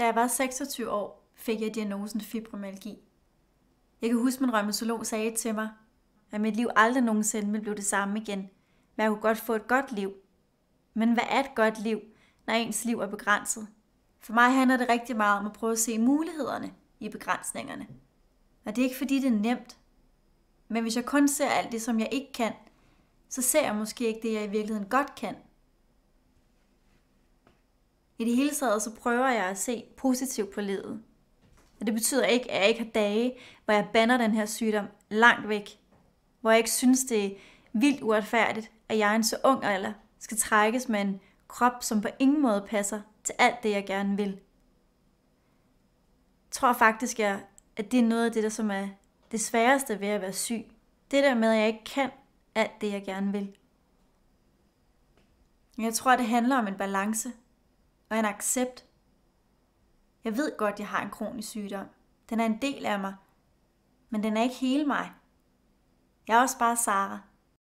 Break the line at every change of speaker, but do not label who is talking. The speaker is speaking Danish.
Da jeg var 26 år, fik jeg diagnosen fibromyalgi. Jeg kan huske, min rheumatolog sagde til mig, at mit liv aldrig nogensinde ville blive det samme igen, men jeg kunne godt få et godt liv. Men hvad er et godt liv, når ens liv er begrænset? For mig handler det rigtig meget om at prøve at se mulighederne i begrænsningerne. Og det er ikke fordi, det er nemt. Men hvis jeg kun ser alt det, som jeg ikke kan, så ser jeg måske ikke det, jeg i virkeligheden godt kan – i det hele taget, så prøver jeg at se positivt på livet. Og det betyder ikke, at jeg ikke har dage, hvor jeg banner den her sygdom langt væk. Hvor jeg ikke synes, det er vildt uretfærdigt, at jeg en så ung alder skal trækkes med en krop, som på ingen måde passer til alt det, jeg gerne vil. Jeg tror faktisk, jeg, at det er noget af det, der som er det sværeste ved at være syg. Det der med, at jeg ikke kan alt det, jeg gerne vil. Jeg tror, det handler om en balance, og en accept. Jeg ved godt, jeg har en kronisk sygdom. Den er en del af mig, men den er ikke hele mig. Jeg er også bare Sara.